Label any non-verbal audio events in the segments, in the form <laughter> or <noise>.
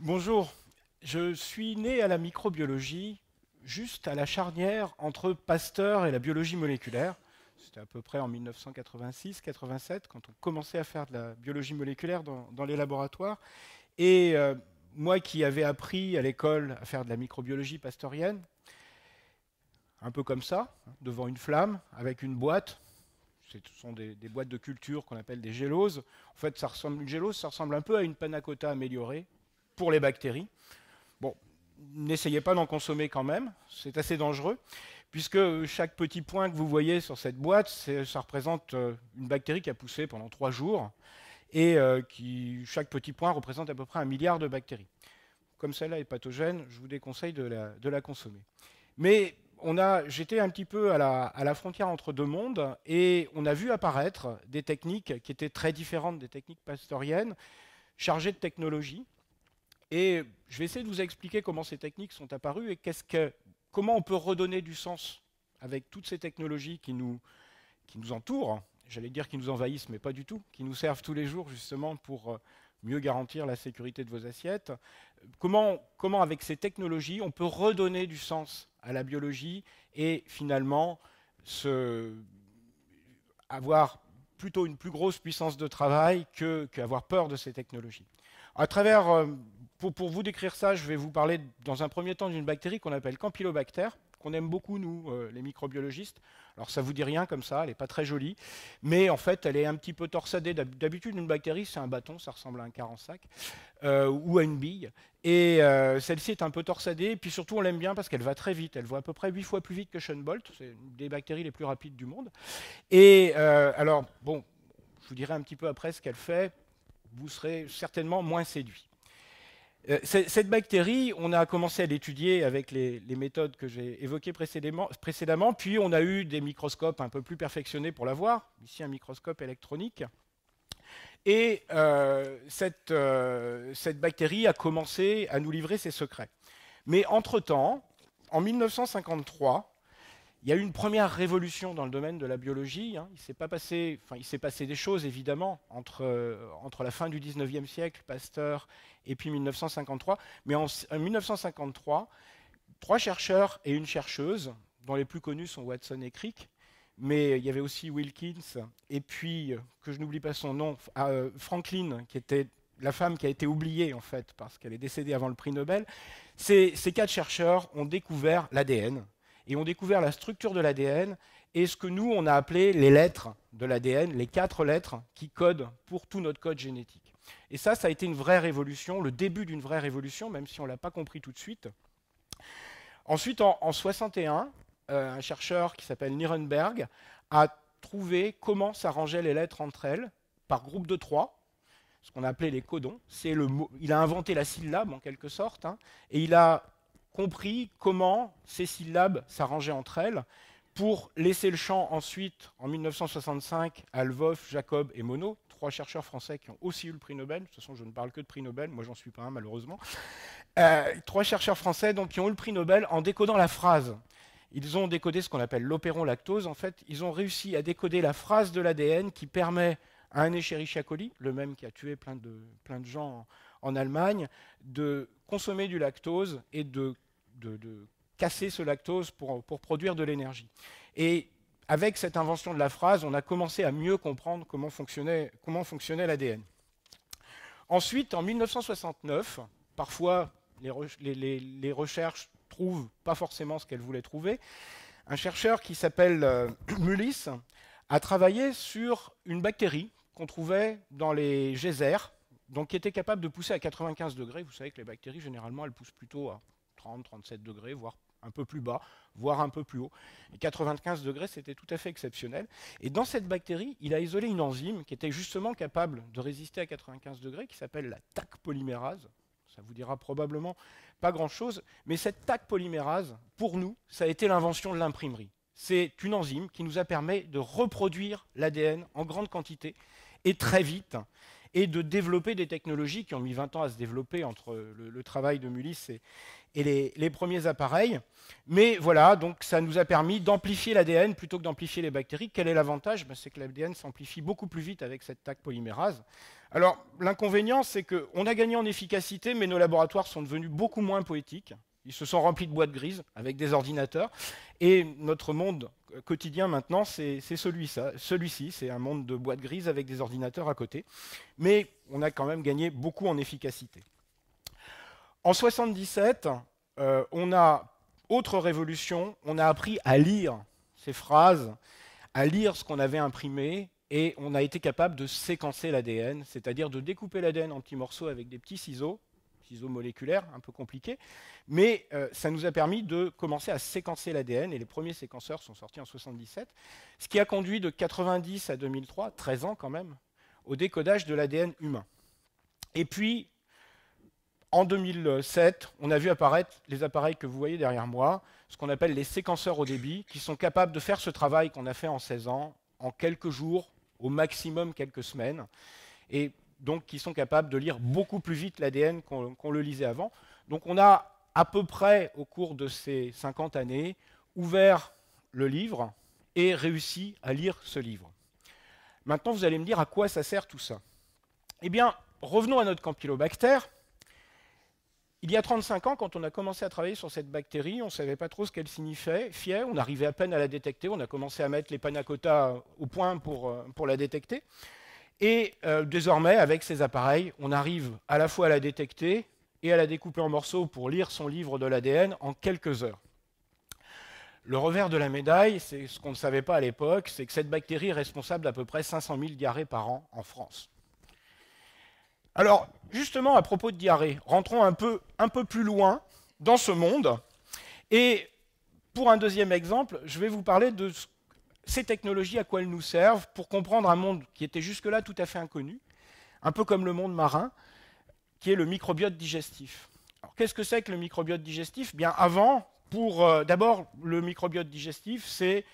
Bonjour, je suis né à la microbiologie, juste à la charnière entre Pasteur et la biologie moléculaire. C'était à peu près en 1986-87 quand on commençait à faire de la biologie moléculaire dans, les laboratoires. Et euh, moi qui avais appris à l'école à faire de la microbiologie pasteurienne, un peu comme ça, hein, devant une flamme, avec une boîte, ce sont des, boîtes de culture qu'on appelle des géloses. En fait, ça ressemble, une gélose, ça ressemble un peu à une panna améliorée pour les bactéries. Bon, n'essayez pas d'en consommer quand même, c'est assez dangereux, puisque chaque petit point que vous voyez sur cette boîte, ça représente euh, une bactérie qui a poussé pendant trois jours, et euh, chaque petit point représente à peu près un milliard de bactéries. Comme celle-là est pathogène, je vous déconseille de la, consommer. Mais j'étais un petit peu à la, frontière entre deux mondes, et on a vu apparaître des techniques qui étaient très différentes des techniques pastoriennes, chargées de technologie, et je vais essayer de vous expliquer comment ces techniques sont apparues et qu'est-ce que, comment on peut redonner du sens avec toutes ces technologies qui nous, qui nous entourent, j'allais dire qui nous envahissent, mais pas du tout, qui nous servent tous les jours justement pour euh, mieux garantir la sécurité de vos assiettes. Comment, comment avec ces technologies, on peut redonner du sens à la biologie et finalement avoir plutôt une plus grosse puissance de travail qu'avoir peur de ces technologies. À travers euh, pour, vous décrire ça, je vais vous parler dans un premier temps d'une bactérie qu'on appelle Campylobacter, qu'on aime beaucoup, nous, euh, les microbiologistes. Alors ça vous dit rien comme ça, elle n'est pas très jolie, mais en fait elle est un petit peu torsadée. D'habitude une bactérie c'est un bâton, ça ressemble à un en sac euh, ou à une bille. Et euh, celle-ci est un peu torsadée, et puis surtout on l'aime bien parce qu'elle va très vite, elle va à peu près 8 fois plus vite que Schoenbolt, c'est une des bactéries les plus rapides du monde. Et alors, bon, je vous dirai un petit peu après ce qu'elle fait, vous serez certainement moins séduit. Euh, cette bactérie, on a commencé à l'étudier avec les, méthodes que j'ai évoquées précédemment, précédemment, puis on a eu des microscopes un peu plus perfectionnés pour la voir, ici un microscope électronique. Et euh, cette, euh, cette, bactérie a commencé à nous livrer ses secrets. Mais entre-temps, en 1953, il y a eu une première révolution dans le domaine de la biologie. Hein. Il s'est passé, des choses évidemment entre, euh, la fin du 19e siècle, Pasteur, et puis 1953. Mais en, 1953, euh, trois chercheurs et une chercheuse, dont les plus connus sont Watson et Crick, mais il y avait aussi Wilkins, et puis euh, que je n'oublie pas son nom, ah, Franklin, qui était la femme qui a été oubliée en fait parce qu'elle est décédée avant le prix Nobel. ces quatre chercheurs ont découvert l'ADN et ont découvert la structure de l'ADN et ce que nous, on a appelé les lettres de l'ADN, les quatre lettres qui codent pour tout notre code génétique. Et ça, ça a été une vraie révolution, le début d'une vraie révolution, même si on ne l'a pas compris tout de suite. Ensuite, en, 1961, euh, un chercheur qui s'appelle Nirenberg a trouvé comment s'arrangeaient les lettres entre elles par groupe de trois, ce qu'on appelait les codons. Le il a inventé la syllabe en quelque sorte, hein, et il a compris comment ces syllabes s'arrangeaient entre elles pour laisser le champ ensuite, en 1965, à Lvov, Jacob et Monod, trois chercheurs français qui ont aussi eu le prix Nobel. De toute façon, je ne parle que de prix Nobel, moi j'en suis pas un malheureusement. Euh, trois chercheurs français donc, qui ont eu le prix Nobel en décodant la phrase. Ils ont décodé ce qu'on appelle l'opéron lactose. En fait, ils ont réussi à décoder la phrase de l'ADN qui permet à un Escherichia coli, le même qui a tué plein de, plein de gens en Allemagne, de consommer du lactose et de de, casser ce lactose pour, produire de l'énergie. Et avec cette invention de la phrase, on a commencé à mieux comprendre comment fonctionnait, l'ADN. Ensuite, en 1969, parfois les, les, recherches trouvent pas forcément ce qu'elles voulaient trouver, un chercheur qui s'appelle euh, Mullis a travaillé sur une bactérie qu'on trouvait dans les geysers, donc qui était capable de pousser à 95 degrés. Vous savez que les bactéries, généralement, elles poussent plutôt à 37 degrés, voire un peu plus bas, voire un peu plus haut. Et 95 degrés, c'était tout à fait exceptionnel. Et dans cette bactérie, il a isolé une enzyme qui était justement capable de résister à 95 degrés, qui s'appelle la TAC polymérase. Ça vous dira probablement pas grand-chose, mais cette TAC polymérase, pour nous, ça a été l'invention de l'imprimerie. C'est une enzyme qui nous a permis de reproduire l'ADN en grande quantité et très vite et de développer des technologies qui ont mis 20 ans à se développer entre le, travail de Mulis et, les, premiers appareils. Mais voilà, donc ça nous a permis d'amplifier l'ADN plutôt que d'amplifier les bactéries. Quel est l'avantage ben, C'est que l'ADN s'amplifie beaucoup plus vite avec cette TAC polymérase. Alors l'inconvénient, c'est qu'on a gagné en efficacité, mais nos laboratoires sont devenus beaucoup moins poétiques. Ils se sont remplis de boîtes grises avec des ordinateurs. Et notre monde quotidien maintenant, c'est celui-ci. Celui c'est un monde de boîtes grises avec des ordinateurs à côté. Mais on a quand même gagné beaucoup en efficacité. En 1977, euh, on a, autre révolution, on a appris à lire ces phrases, à lire ce qu'on avait imprimé, et on a été capable de séquencer l'ADN, c'est-à-dire de découper l'ADN en petits morceaux avec des petits ciseaux isomoléculaire, un peu compliqué. Mais euh, ça nous a permis de commencer à séquencer l'ADN et les premiers séquenceurs sont sortis en 1977, ce qui a conduit de 90 à 2003, 13 ans quand même, au décodage de l'ADN humain. Et puis, en 2007, on a vu apparaître les appareils que vous voyez derrière moi, ce qu'on appelle les séquenceurs au débit, qui sont capables de faire ce travail qu'on a fait en 16 ans, en quelques jours, au maximum quelques semaines. Et donc qui sont capables de lire beaucoup plus vite l'ADN qu'on le lisait avant. Donc on a à peu près, au cours de ces 50 années, ouvert le livre et réussi à lire ce livre. Maintenant, vous allez me dire à quoi ça sert tout ça. Eh bien, revenons à notre campylobactère. Il y a 35 ans, quand on a commencé à travailler sur cette bactérie, on ne savait pas trop ce qu'elle signifiait, Fier, on arrivait à peine à la détecter, on a commencé à mettre les panacotas au point pour, euh, pour la détecter. Et euh, désormais, avec ces appareils, on arrive à la fois à la détecter et à la découper en morceaux pour lire son livre de l'ADN en quelques heures. Le revers de la médaille, c'est ce qu'on ne savait pas à l'époque, c'est que cette bactérie est responsable d'à peu près 500 000 diarrhées par an en France. Alors, justement, à propos de diarrhées, rentrons un peu, un peu plus loin dans ce monde. Et pour un deuxième exemple, je vais vous parler de ce ces technologies, à quoi elles nous servent pour comprendre un monde qui était jusque-là tout à fait inconnu, un peu comme le monde marin, qui est le microbiote digestif. Alors, qu'est-ce que c'est que le microbiote digestif Bien, avant, pour euh, d'abord, le microbiote digestif, c'est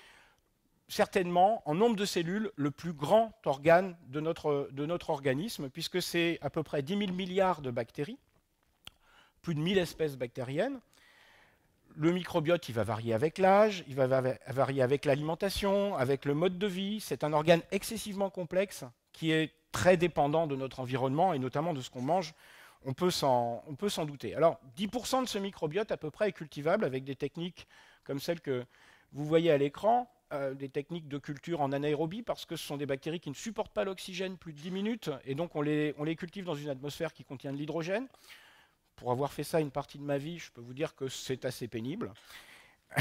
certainement, en nombre de cellules, le plus grand organe de notre, de notre organisme, puisque c'est à peu près 10 000 milliards de bactéries, plus de 1000 espèces bactériennes le microbiote, il va varier avec l'âge, il va varier avec l'alimentation, avec le mode de vie. C'est un organe excessivement complexe qui est très dépendant de notre environnement et notamment de ce qu'on mange. On peut s'en douter. Alors, 10% de ce microbiote à peu près est cultivable avec des techniques comme celles que vous voyez à l'écran, euh, des techniques de culture en anaérobie, parce que ce sont des bactéries qui ne supportent pas l'oxygène plus de 10 minutes, et donc on les, on les cultive dans une atmosphère qui contient de l'hydrogène pour avoir fait ça une partie de ma vie, je peux vous dire que c'est assez pénible. <laughs>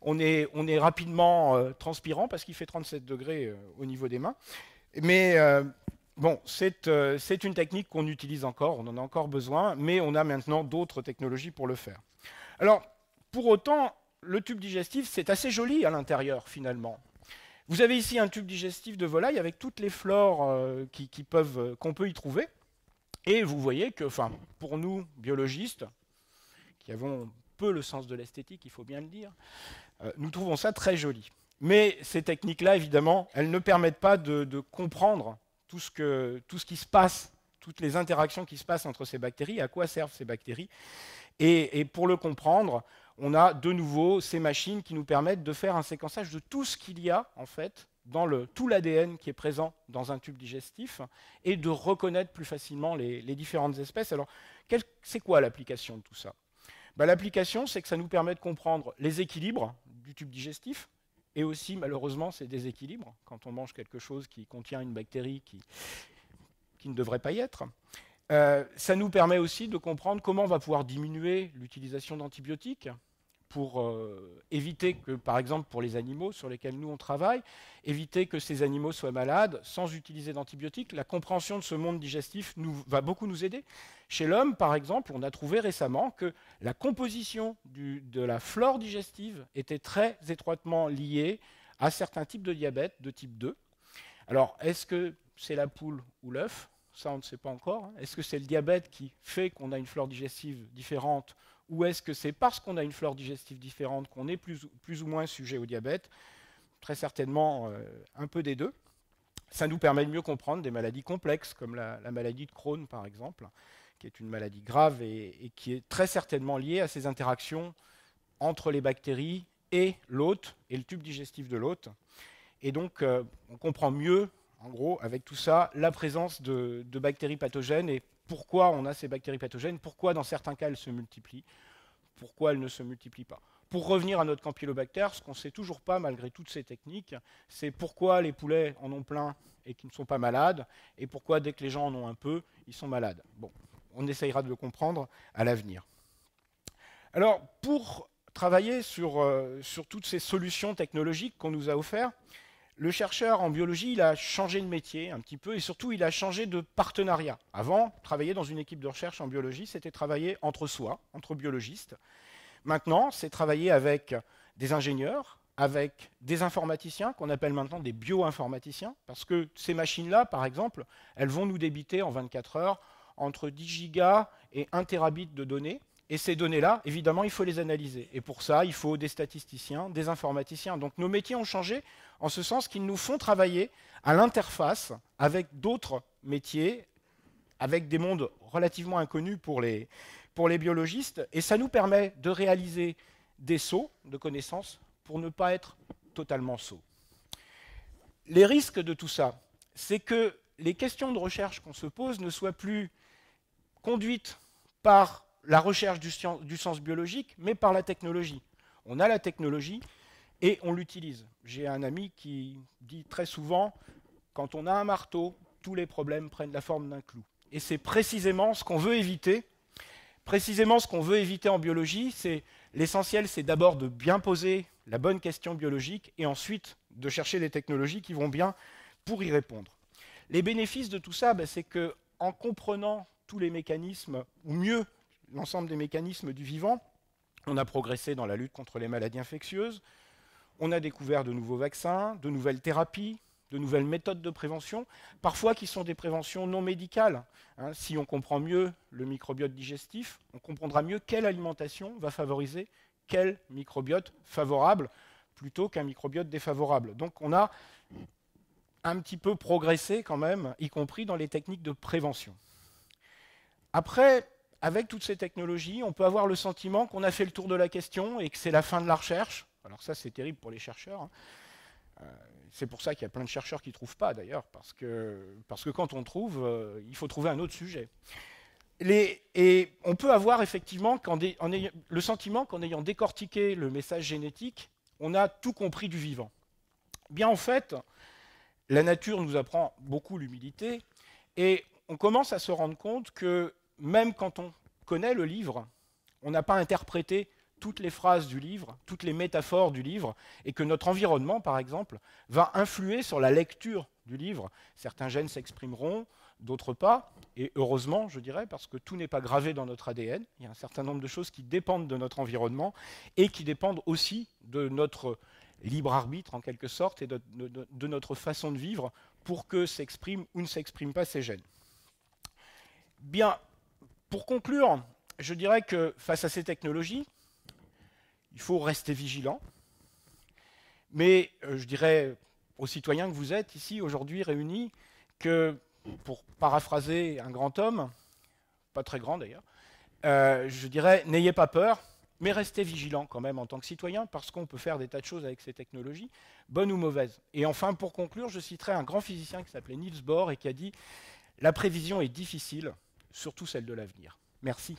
on, est, on est rapidement euh, transpirant parce qu'il fait 37 degrés euh, au niveau des mains. Mais euh, bon, c'est une technique qu'on utilise encore, on en a encore besoin, mais on a maintenant d'autres technologies pour le faire. Alors, pour autant, le tube digestif, c'est assez joli à l'intérieur finalement. Vous avez ici un tube digestif de volaille avec toutes les flores qu'on qui qu'on peut y trouver. Et vous voyez que, enfin, pour nous, biologistes, qui avons peu le sens de l'esthétique, il faut bien le dire, euh, nous trouvons ça très joli. Mais ces techniques-là, évidemment, elles ne permettent pas de, comprendre tout ce, qui se passe, toutes les interactions qui se passent entre ces bactéries, à quoi servent ces bactéries. et pour le comprendre, on a de nouveau ces machines qui nous permettent de faire un séquençage de tout ce qu'il y a, en fait, dans tout l'ADN qui est présent dans un tube digestif et de reconnaître plus facilement les, différentes espèces. Alors, c'est quoi l'application de tout ça ben, L'application, c'est que ça nous permet de comprendre les équilibres du tube digestif, et aussi, malheureusement, ces déséquilibres, quand on mange quelque chose qui contient une bactérie qui, ne devrait pas y être. Euh, ça nous permet aussi de comprendre comment on va pouvoir diminuer l'utilisation d'antibiotiques, pour euh, éviter que, par exemple, pour les animaux sur lesquels nous on travaille, éviter que ces animaux soient malades sans utiliser d'antibiotiques. La compréhension de ce monde digestif nous, va beaucoup nous aider. Chez l'homme, par exemple, on a trouvé récemment que la composition du, de la flore digestive était très étroitement liée à certains types de diabète de type 2. Alors, est-ce que c'est la poule ou l'œuf Ça, on ne sait pas encore. Est-ce que c'est le diabète qui fait qu'on a une flore digestive différente ou est-ce que c'est parce qu'on a une flore digestive différente qu'on est plus, ou moins sujet au diabète Très certainement euh, un peu des deux. Ça nous permet de mieux comprendre des maladies complexes, comme la, maladie de Crohn par exemple, qui est une maladie grave et, qui est très certainement liée à ces interactions entre les bactéries et l'hôte, et le tube digestif de l'hôte. Et donc, euh, on comprend mieux, en gros, avec tout ça, la présence de, de bactéries pathogènes et pourquoi on a ces bactéries pathogènes, pourquoi dans certains cas elles se multiplient, pourquoi elles ne se multiplient pas. Pour revenir à notre campylobactère, ce qu'on ne sait toujours pas malgré toutes ces techniques, c'est pourquoi les poulets en ont plein et qui ne sont pas malades, et pourquoi dès que les gens en ont un peu, ils sont malades. Bon, on essayera de le comprendre à l'avenir. Alors, pour travailler sur, euh, sur toutes ces solutions technologiques qu'on nous a offertes, le chercheur en biologie, il a changé de métier un petit peu et surtout il a changé de partenariat. Avant, travailler dans une équipe de recherche en biologie, c'était travailler entre soi, entre biologistes. Maintenant, c'est travailler avec des ingénieurs, avec des informaticiens, qu'on appelle maintenant des bioinformaticiens, parce que ces machines-là, par exemple, elles vont nous débiter en 24 heures entre 10 gigas et 1 terabit de données. Et ces données-là, évidemment, il faut les analyser. Et pour ça, il faut des statisticiens, des informaticiens. Donc nos métiers ont changé en ce sens qu'ils nous font travailler à l'interface avec d'autres métiers, avec des mondes relativement inconnus pour les, pour les biologistes. Et ça nous permet de réaliser des sauts de connaissances pour ne pas être totalement sauts. Les risques de tout ça, c'est que les questions de recherche qu'on se pose ne soient plus conduites par la recherche du, du sens biologique, mais par la technologie. On a la technologie et on l'utilise. J'ai un ami qui dit très souvent, quand on a un marteau, tous les problèmes prennent la forme d'un clou. Et c'est précisément ce qu'on veut éviter. Précisément ce qu'on veut éviter en biologie, c'est l'essentiel, c'est d'abord de bien poser la bonne question biologique et ensuite de chercher des technologies qui vont bien pour y répondre. Les bénéfices de tout ça, ben, c'est que en comprenant tous les mécanismes, ou mieux l'ensemble des mécanismes du vivant. On a progressé dans la lutte contre les maladies infectieuses. On a découvert de nouveaux vaccins, de nouvelles thérapies, de nouvelles méthodes de prévention, parfois qui sont des préventions non médicales. Hein. si on comprend mieux le microbiote digestif, on comprendra mieux quelle alimentation va favoriser quel microbiote favorable plutôt qu'un microbiote défavorable. Donc on a un petit peu progressé quand même, y compris dans les techniques de prévention. Après, avec toutes ces technologies, on peut avoir le sentiment qu'on a fait le tour de la question et que c'est la fin de la recherche. Alors ça, c'est terrible pour les chercheurs. Hein. Euh, c'est pour ça qu'il y a plein de chercheurs qui ne trouvent pas, d'ailleurs, parce que, parce que quand on trouve, euh, il faut trouver un autre sujet. et on peut avoir effectivement le sentiment qu'en ayant décortiqué le message génétique, on a tout compris du vivant. bien en fait, la nature nous apprend beaucoup l'humilité, et on commence à se rendre compte que même quand on connaît le livre, on n'a pas interprété toutes les phrases du livre, toutes les métaphores du livre, et que notre environnement, par exemple, va influer sur la lecture du livre. Certains gènes s'exprimeront, d'autres pas, et heureusement, je dirais, parce que tout n'est pas gravé dans notre ADN. Il y a un certain nombre de choses qui dépendent de notre environnement et qui dépendent aussi de notre libre arbitre, en quelque sorte, et de, notre façon de vivre pour que s'expriment ou ne s'expriment pas ces gènes. Bien, pour conclure, je dirais que face à ces technologies, il faut rester vigilant. Mais euh, je dirais aux citoyens que vous êtes ici aujourd'hui réunis que, pour paraphraser un grand homme, pas très grand d'ailleurs, euh, je dirais n'ayez pas peur, mais restez vigilants quand même en tant que citoyen parce qu'on peut faire des tas de choses avec ces technologies, bonnes ou mauvaises. Et enfin, pour conclure, je citerai un grand physicien qui s'appelait Niels Bohr et qui a dit La prévision est difficile, surtout celle de l'avenir. Merci.